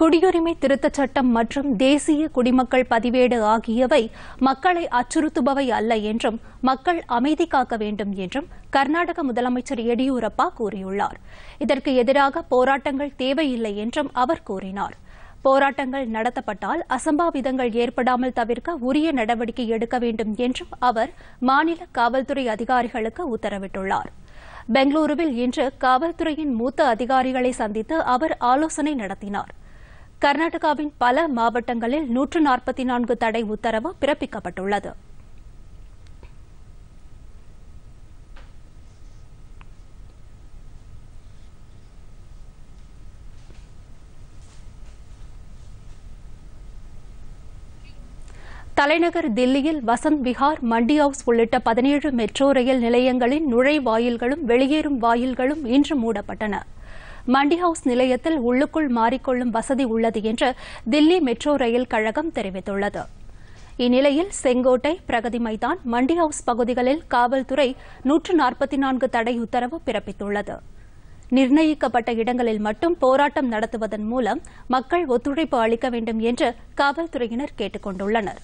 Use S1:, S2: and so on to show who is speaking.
S1: குடியுரிமை திருத்தச் சட்டம் மற்றும் தேசிய குடிமக்கள் பதிவேடு ஆகியவை மக்களை அச்சுறுத்துபவை அல்ல என்றும் மக்கள் அமைதி காக்க வேண்டும் என்றும் கர்நாடக முதலமைச்சர் எடியூரப்பா கூறியுள்ளார் இதற்கு எதிராக போராட்டங்கள் தேவையில்லை என்றும் அவர் கூறினார் போராட்டங்கள் நடத்தப்பட்டால் அசம்பாவிதங்கள் ஏற்படாமல் தவிர்க்க உரிய நடவடிக்கை எடுக்க வேண்டும் என்றும் அவர் மாநில காவல்துறை அதிகாரிகளுக்கு உத்தரவிட்டுள்ளார் பெங்களூருவில் இன்று காவல்துறையின் மூத்த அதிகாரிகளை சந்தித்து அவர் ஆலோசனை நடத்தினாா் கர்நாடகாவின் பல மாவட்டங்களில் நூற்று நாற்பத்தி நான்கு தடை உத்தரவு பிறப்பிக்கப்பட்டுள்ளது தலைநகர் தில்லியில் வசந்த் விஹார் மண்டி ஹவுஸ் உள்ளிட்ட பதினேழு மெட்ரோ ரயில் நிலையங்களின் நுழைவாயில்களும் வெளியேறும் வாயில்களும் இன்று மூடப்பட்டன மண்டி ஹவுஸ் நிலையத்தில் உள்ளுக்குள் மாறிக்கொள்ளும் வசதி உள்ளது என்று தில்லி மெட்ரோ ரயில் கழகம் தெரிவித்துள்ளது இந்நிலையில் செங்கோட்டை பிரகதி மைதான் மண்டி ஹவுஸ் பகுதிகளில் காவல்துறை நூற்று நாற்பத்தி நான்கு தடை உத்தரவு பிறப்பித்துள்ளது நிர்ணயிக்கப்பட்ட இடங்களில் மட்டும் போராட்டம் நடத்துவதன் மூலம் மக்கள் ஒத்துழைப்பு அளிக்க வேண்டும் என்று காவல்துறையினர் கேட்டுக் கொண்டுள்ளனா்